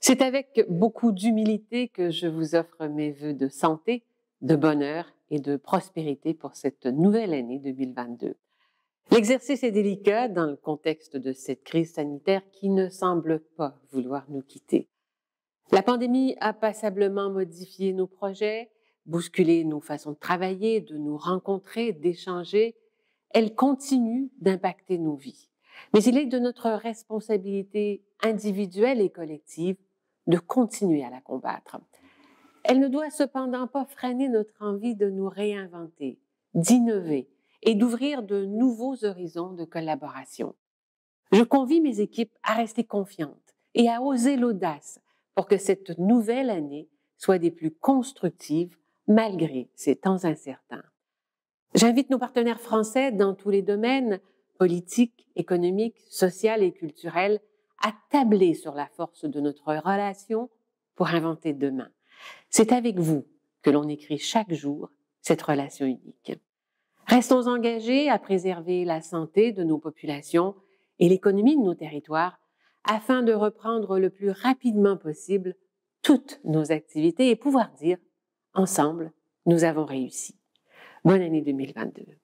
C'est avec beaucoup d'humilité que je vous offre mes voeux de santé, de bonheur et de prospérité pour cette nouvelle année 2022. L'exercice est délicat dans le contexte de cette crise sanitaire qui ne semble pas vouloir nous quitter. La pandémie a passablement modifié nos projets, bousculé nos façons de travailler, de nous rencontrer, d'échanger. Elle continue d'impacter nos vies. Mais il est de notre responsabilité individuelle et collective de continuer à la combattre. Elle ne doit cependant pas freiner notre envie de nous réinventer, d'innover et d'ouvrir de nouveaux horizons de collaboration. Je convie mes équipes à rester confiantes et à oser l'audace pour que cette nouvelle année soit des plus constructives malgré ces temps incertains. J'invite nos partenaires français dans tous les domaines, politiques, économiques, sociales et culturels, à tabler sur la force de notre relation pour inventer demain. C'est avec vous que l'on écrit chaque jour cette relation unique. Restons engagés à préserver la santé de nos populations et l'économie de nos territoires afin de reprendre le plus rapidement possible toutes nos activités et pouvoir dire, ensemble, nous avons réussi. Bonne année 2022.